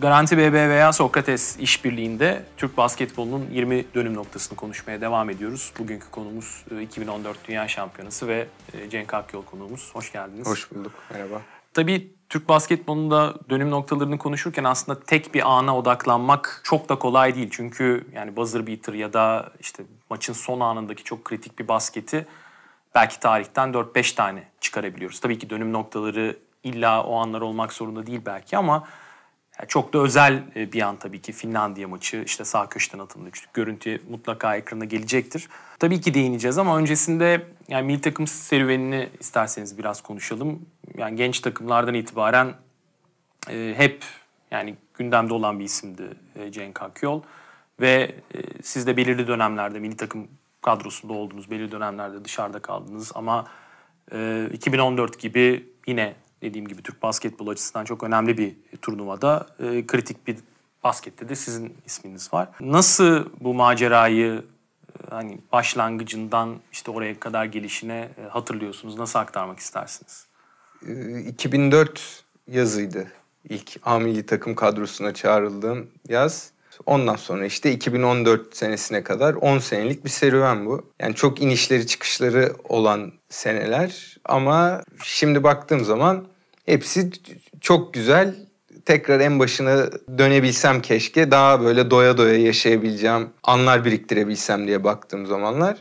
Garanti BBVA Sokrates işbirliğinde Türk basketbolunun 20 dönüm noktasını konuşmaya devam ediyoruz. Bugünkü konumuz 2014 e, Dünya Şampiyonası ve e, Cenk Akyol konuğumuz. Hoş geldiniz. Hoş bulduk. Merhaba. Tabii Türk basketbolunda dönüm noktalarını konuşurken aslında tek bir ana odaklanmak çok da kolay değil. Çünkü yani buzzer beater ya da işte maçın son anındaki çok kritik bir basketi belki tarihten 4-5 tane çıkarabiliyoruz. Tabii ki dönüm noktaları illa o anlar olmak zorunda değil belki ama yani çok da özel e, bir an tabii ki Finlandiya maçı işte sağ köşeden atıldı. İşte görüntü mutlaka ekrana gelecektir. Tabii ki değineceğiz ama öncesinde yani milli takım serüvenini isterseniz biraz konuşalım. Yani genç takımlardan itibaren e, hep yani gündemde olan bir isimdi e, Cenk Akyol ve e, siz de belirli dönemlerde milli takım kadrosunda oldunuz, belirli dönemlerde dışarıda kaldınız ama e, 2014 gibi yine dediğim gibi Türk basketbol açısından çok önemli bir e, turnuvada e, kritik bir baskette de sizin isminiz var. Nasıl bu macerayı e, hani başlangıcından işte oraya kadar gelişine e, hatırlıyorsunuz? Nasıl aktarmak istersiniz? 2004 yazıydı. İlk A milli takım kadrosuna çağrıldığım yaz. Ondan sonra işte 2014 senesine kadar 10 senelik bir serüven bu. Yani çok inişleri çıkışları olan seneler ama şimdi baktığım zaman hepsi çok güzel. Tekrar en başına dönebilsem keşke daha böyle doya doya yaşayabileceğim anlar biriktirebilsem diye baktığım zamanlar.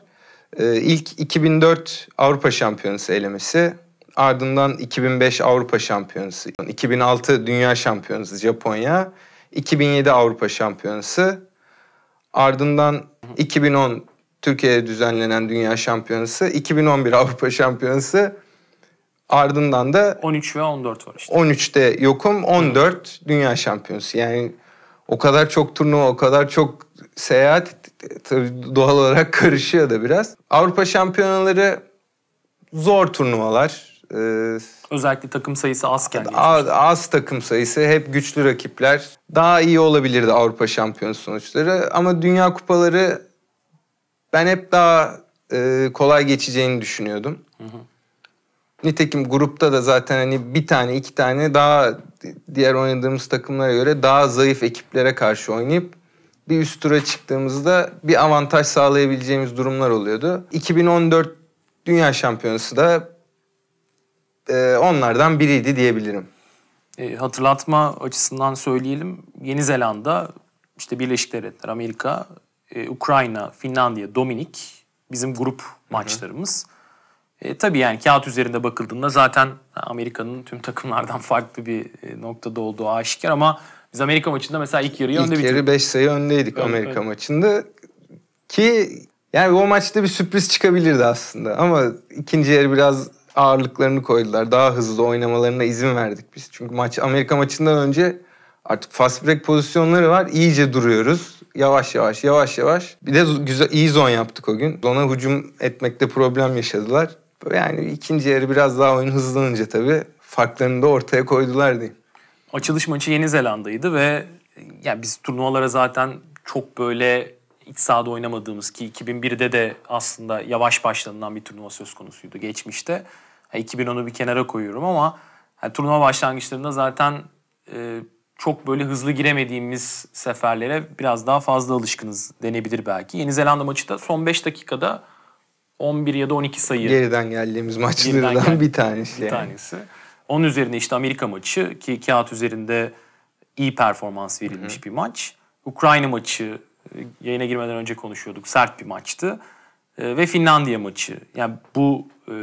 Ee, ilk 2004 Avrupa Şampiyonası elemesi ardından 2005 Avrupa Şampiyonası, 2006 Dünya Şampiyonası Japonya, 2007 Avrupa Şampiyonası, ardından 2010 Türkiye'de düzenlenen Dünya Şampiyonası, 2011 Avrupa Şampiyonası, ardından da 13 ve 14 var işte. 13'te yokum, 14 Hı. Dünya Şampiyonası. Yani o kadar çok turnuva, o kadar çok seyahat tabii doğal olarak karışıyor da biraz. Avrupa Şampiyonaları zor turnuvalar. Ee, Özellikle takım sayısı azken. Az, az takım sayısı, hep güçlü rakipler. Daha iyi olabilirdi Avrupa şampiyon sonuçları. Ama Dünya Kupaları ben hep daha e, kolay geçeceğini düşünüyordum. Hı hı. Nitekim grupta da zaten hani bir tane iki tane daha diğer oynadığımız takımlara göre daha zayıf ekiplere karşı oynayıp bir üst tura çıktığımızda bir avantaj sağlayabileceğimiz durumlar oluyordu. 2014 Dünya Şampiyonası da e, onlardan biriydi diyebilirim. E, hatırlatma açısından söyleyelim. Yeni Zelanda, işte Birleşik Devletler, Amerika, e, Ukrayna, Finlandiya, Dominik bizim grup maçlarımız. Hı hı. E, tabii yani kağıt üzerinde bakıldığında zaten Amerika'nın tüm takımlardan farklı bir e, noktada olduğu aşikar ama biz Amerika maçında mesela ilk yarıyı önde bitirdik. İlk yarı 5 sayı öndeydik öyle, Amerika öyle. maçında ki yani o maçta bir sürpriz çıkabilirdi aslında ama ikinci yarı biraz ağırlıklarını koydular. Daha hızlı oynamalarına izin verdik biz. Çünkü maç Amerika maçından önce artık fast break pozisyonları var. İyice duruyoruz. Yavaş yavaş yavaş yavaş. Bir de güzel iyi zon yaptık o gün. Zona hücum etmekte problem yaşadılar. Yani ikinci yarı biraz daha oyun hızlanınca tabii farklarını da ortaya koydular diyeyim. Açılış maçı Yeni Zelanda'ydı ve yani biz turnuvalara zaten çok böyle iç sahada oynamadığımız ki 2001'de de aslında yavaş başlanılan bir turnuva söz konusuydu geçmişte. 2010'u bir kenara koyuyorum ama yani turnuva başlangıçlarında zaten e, çok böyle hızlı giremediğimiz seferlere biraz daha fazla alışkınız denebilir belki. Yeni Zelanda maçı da son 5 dakikada 11 ya da 12 sayı. Geriden geldiğimiz maçlardan geriden bir tanesi. Bir yani. Onun üzerine işte Amerika maçı ki kağıt üzerinde iyi performans verilmiş Hı-hı. bir maç. Ukrayna maçı e, yayına girmeden önce konuşuyorduk. Sert bir maçtı. Ee, ve Finlandiya maçı. Yani bu e,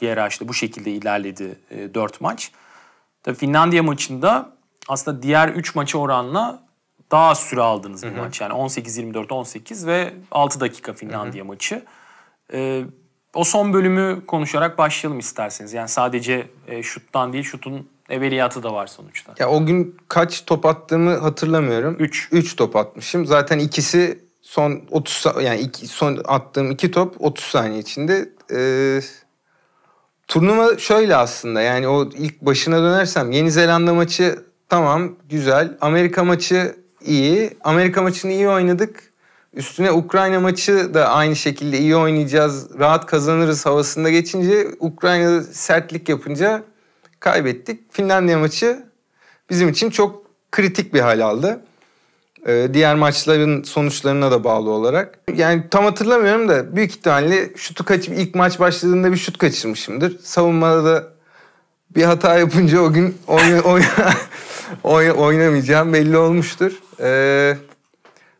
hiyerarşide bu şekilde ilerledi e, 4 maç. Tabii Finlandiya maçında aslında diğer 3 maça oranla daha az süre aldınız bir maç. Yani 18-24, 18 ve 6 dakika Finlandiya Hı-hı. maçı. E, o son bölümü konuşarak başlayalım isterseniz. Yani sadece e, şuttan değil şutun evveliyatı da var sonuçta. Ya o gün kaç top attığımı hatırlamıyorum. 3. 3 top atmışım. Zaten ikisi son 30 yani iki, son attığım iki top 30 saniye içinde e, turnuva şöyle aslında yani o ilk başına dönersem Yeni Zelanda maçı tamam güzel Amerika maçı iyi Amerika maçını iyi oynadık üstüne Ukrayna maçı da aynı şekilde iyi oynayacağız rahat kazanırız havasında geçince Ukrayna sertlik yapınca kaybettik Finlandiya maçı bizim için çok kritik bir hal aldı. Ee, diğer maçların sonuçlarına da bağlı olarak. Yani tam hatırlamıyorum da büyük ihtimalle şutu kaçıp ilk maç başladığında bir şut kaçırmışımdır. Savunmada da bir hata yapınca o gün oyna, oyna, oynamayacağım belli olmuştur. Ee,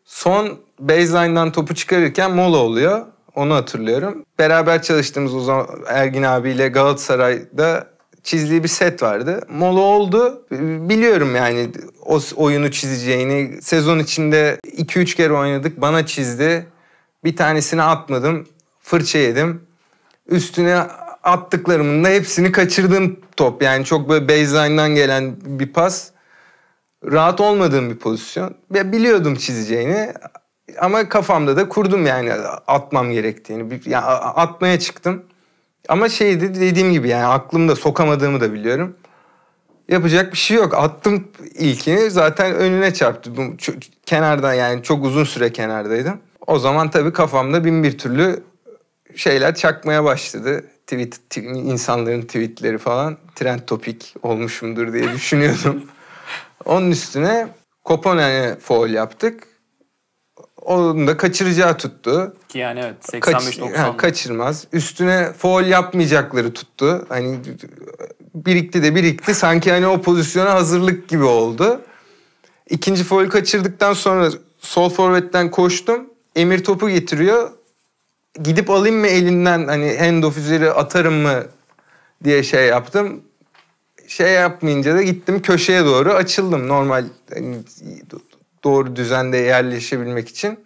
son baseline'dan topu çıkarırken mola oluyor. Onu hatırlıyorum. Beraber çalıştığımız o zaman Ergin abiyle Galatasaray'da çizdiği bir set vardı. Mola oldu. Biliyorum yani o oyunu çizeceğini. Sezon içinde 2-3 kere oynadık. Bana çizdi. Bir tanesini atmadım. Fırça yedim. Üstüne attıklarımın da hepsini kaçırdığım top. Yani çok böyle baseline'dan gelen bir pas. Rahat olmadığım bir pozisyon. Biliyordum çizeceğini ama kafamda da kurdum yani atmam gerektiğini. Yani atmaya çıktım. Ama şeydi dediğim gibi yani aklımda sokamadığımı da biliyorum. Yapacak bir şey yok. Attım ilkini zaten önüne çarptı. Kenardan yani çok uzun süre kenardaydım. O zaman tabii kafamda bin bir türlü şeyler çakmaya başladı. Tweet, insanların tweetleri falan trend topik olmuşumdur diye düşünüyordum. Onun üstüne Kopenhag'e foul yaptık. Onu da kaçıracağı tuttu. Ki yani evet 85-90. Kaç, kaçırmaz. Üstüne foul yapmayacakları tuttu. Hani birikti de birikti. Sanki hani o pozisyona hazırlık gibi oldu. İkinci foul kaçırdıktan sonra sol forvetten koştum. Emir topu getiriyor. Gidip alayım mı elinden hani handoff üzeri atarım mı diye şey yaptım. Şey yapmayınca da gittim köşeye doğru açıldım normal hani, doğru düzende yerleşebilmek için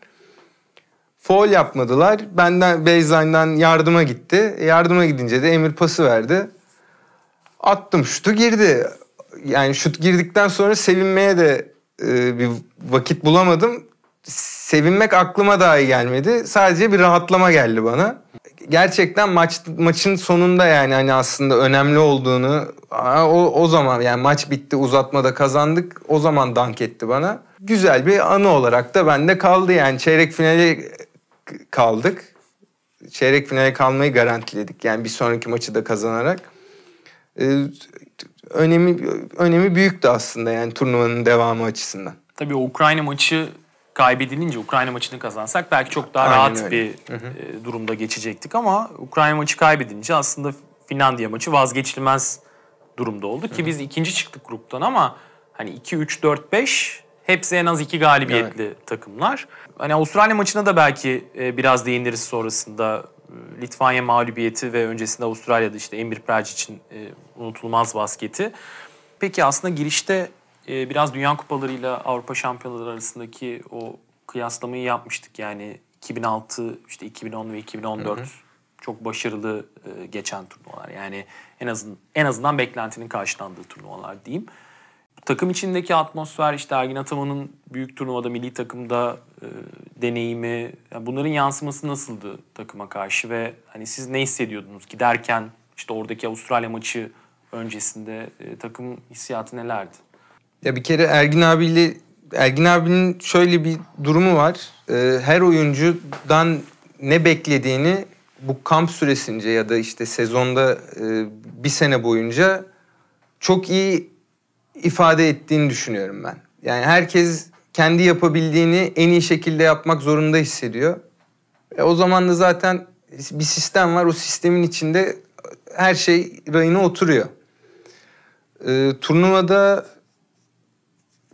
foul yapmadılar. Benden baseline'dan yardıma gitti. E, yardıma gidince de Emir pası verdi. Attım şutu girdi. Yani şut girdikten sonra sevinmeye de e, bir vakit bulamadım. Sevinmek aklıma dahi gelmedi. Sadece bir rahatlama geldi bana gerçekten maç maçın sonunda yani hani aslında önemli olduğunu o, o zaman yani maç bitti uzatmada kazandık o zaman dank etti bana. Güzel bir anı olarak da bende kaldı yani çeyrek finale kaldık. Çeyrek finale kalmayı garantiledik yani bir sonraki maçı da kazanarak. Ee, önemi önemi büyüktü aslında yani turnuvanın devamı açısından. Tabii Ukrayna maçı kaybedilince Ukrayna maçını kazansak belki çok daha Aynen rahat öyle. bir hı e, durumda geçecektik ama Ukrayna maçı kaybedince aslında Finlandiya maçı vazgeçilmez durumda oldu ki hı hı. biz ikinci çıktık gruptan ama hani 2 3 4 5 hepsi en az iki galibiyetli evet. takımlar. Hani Avustralya maçına da belki e, biraz değiniriz sonrasında e, Litvanya mağlubiyeti ve öncesinde Avustralya'da işte Emir Praj için unutulmaz basketi. Peki aslında girişte e, biraz Dünya Kupaları ile Avrupa Şampiyonaları arasındaki o kıyaslamayı yapmıştık. Yani 2006, işte 2010 ve 2014 hı hı. çok başarılı e, geçen turnuvalar. Yani en azın en azından beklentinin karşılandığı turnuvalar diyeyim. Takım içindeki atmosfer işte Ergin Ataman'ın büyük turnuvada milli takımda e, deneyimi yani bunların yansıması nasıldı takıma karşı ve hani siz ne hissediyordunuz giderken işte oradaki Avustralya maçı öncesinde e, takım hissiyatı nelerdi? Ya bir kere Ergin abiyle Ergin abinin şöyle bir durumu var. Ee, her oyuncudan ne beklediğini bu kamp süresince ya da işte sezonda e, bir sene boyunca çok iyi ifade ettiğini düşünüyorum ben. Yani herkes kendi yapabildiğini en iyi şekilde yapmak zorunda hissediyor. E, o zaman da zaten bir sistem var. O sistemin içinde her şey rayına oturuyor. E, turnuvada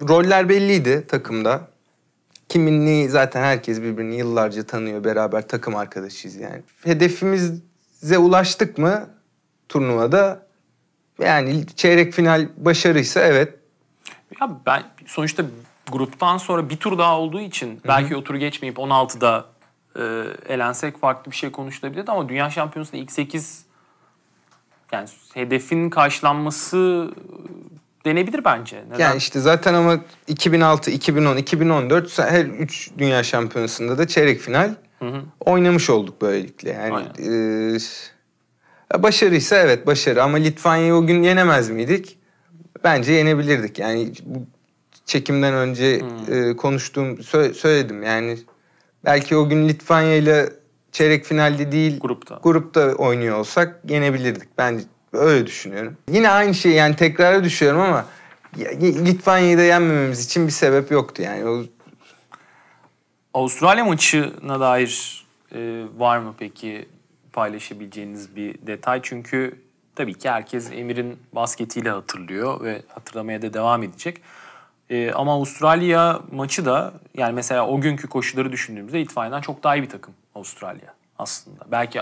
roller belliydi takımda. kimin Kiminliği zaten herkes birbirini yıllarca tanıyor. Beraber takım arkadaşıyız yani. Hedefimize ulaştık mı turnuvada? Yani çeyrek final başarıysa evet. Ya ben sonuçta gruptan sonra bir tur daha olduğu için Hı-hı. belki o turu geçmeyip 16'da e, elensek farklı bir şey konuşulabilirdi ama Dünya Şampiyonası'nda ilk 8 yani hedefin karşılanması denebilir bence. Neden? Yani işte zaten ama 2006, 2010, 2014 her 3 dünya şampiyonasında da çeyrek final hı hı. oynamış olduk böylelikle. Yani e, başarıysa evet başarı ama Litvanya'yı o gün yenemez miydik? Bence yenebilirdik. Yani bu çekimden önce e, konuştuğum sö- söyledim. Yani belki o gün Litvanya ile çeyrek finalde değil grupta grupta oynuyor olsak yenebilirdik. Bence Öyle düşünüyorum. Yine aynı şey yani tekrara düşüyorum ama Litvanya'yı da yenmememiz için bir sebep yoktu yani. O... Avustralya maçına dair e, var mı peki paylaşabileceğiniz bir detay? Çünkü tabii ki herkes Emir'in basketiyle hatırlıyor ve hatırlamaya da devam edecek. E, ama Avustralya maçı da yani mesela o günkü koşulları düşündüğümüzde İtfaiye'den çok daha iyi bir takım Avustralya aslında. Belki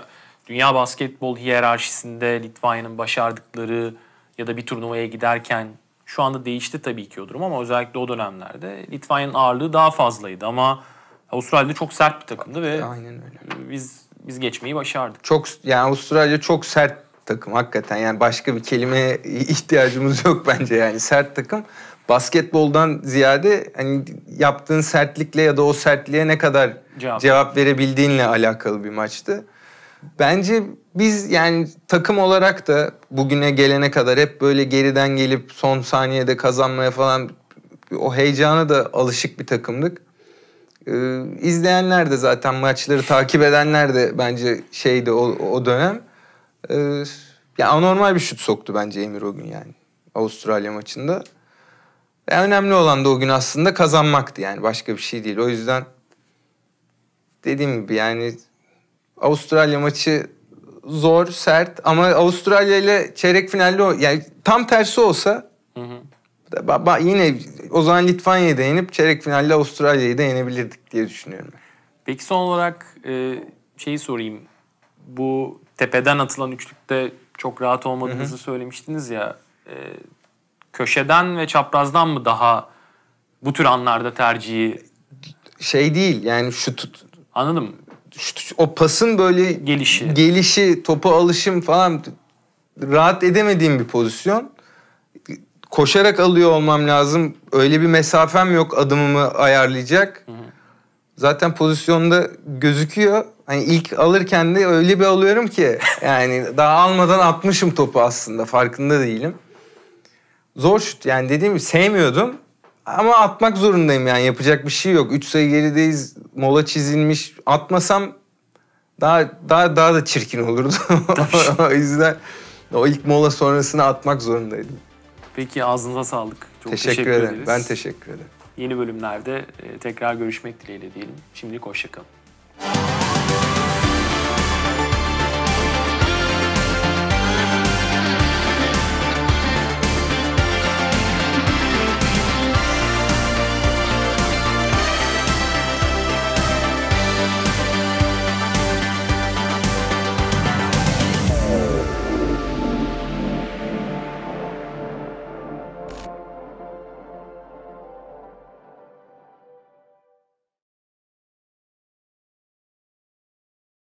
dünya basketbol hiyerarşisinde Litvanya'nın başardıkları ya da bir turnuvaya giderken şu anda değişti tabii ki o durum ama özellikle o dönemlerde Litvanya'nın ağırlığı daha fazlaydı ama Avustralya'da çok sert bir takımdı ve Aynen öyle. biz biz geçmeyi başardık. Çok yani Avustralya çok sert takım hakikaten. Yani başka bir kelime ihtiyacımız yok bence yani sert takım. Basketboldan ziyade hani yaptığın sertlikle ya da o sertliğe ne kadar cevap, cevap verebildiğinle alakalı bir maçtı. Bence biz yani takım olarak da bugüne gelene kadar hep böyle geriden gelip son saniyede kazanmaya falan o heyecana da alışık bir takımdık. Ee, izleyenler de zaten maçları takip edenler de bence şeydi o, o dönem. Ee, ya anormal bir şut soktu bence Emir o gün yani Avustralya maçında. Yani e, önemli olan da o gün aslında kazanmaktı yani başka bir şey değil. O yüzden dediğim gibi yani Avustralya maçı zor, sert ama Avustralya ile çeyrek finalde yani tam tersi olsa hı hı. yine o zaman Litvanya'yı da yenip çeyrek finalde Avustralya'yı da yenebilirdik diye düşünüyorum. Peki son olarak e, şeyi sorayım. Bu tepeden atılan üçlükte çok rahat olmadığınızı Hı-hı. söylemiştiniz ya. E, köşeden ve çaprazdan mı daha bu tür anlarda tercihi şey değil yani şu tut. Anladım o pasın böyle gelişi, gelişi topa alışım falan rahat edemediğim bir pozisyon. Koşarak alıyor olmam lazım. Öyle bir mesafem yok adımımı ayarlayacak. Hı hı. Zaten pozisyonda gözüküyor. Hani ilk alırken de öyle bir alıyorum ki yani daha almadan atmışım topu aslında farkında değilim. Zor şut yani dediğim gibi sevmiyordum. Ama atmak zorundayım yani yapacak bir şey yok. Üç sayı gerideyiz. Mola çizilmiş. Atmasam daha daha daha da çirkin olurdu. o yüzden o ilk mola sonrasını atmak zorundaydım. Peki ağzınıza sağlık. Çok teşekkür, teşekkür ederim. Ederiz. Ben teşekkür ederim. Yeni bölümlerde e, tekrar görüşmek dileğiyle diyelim. Şimdilik hoşçakalın.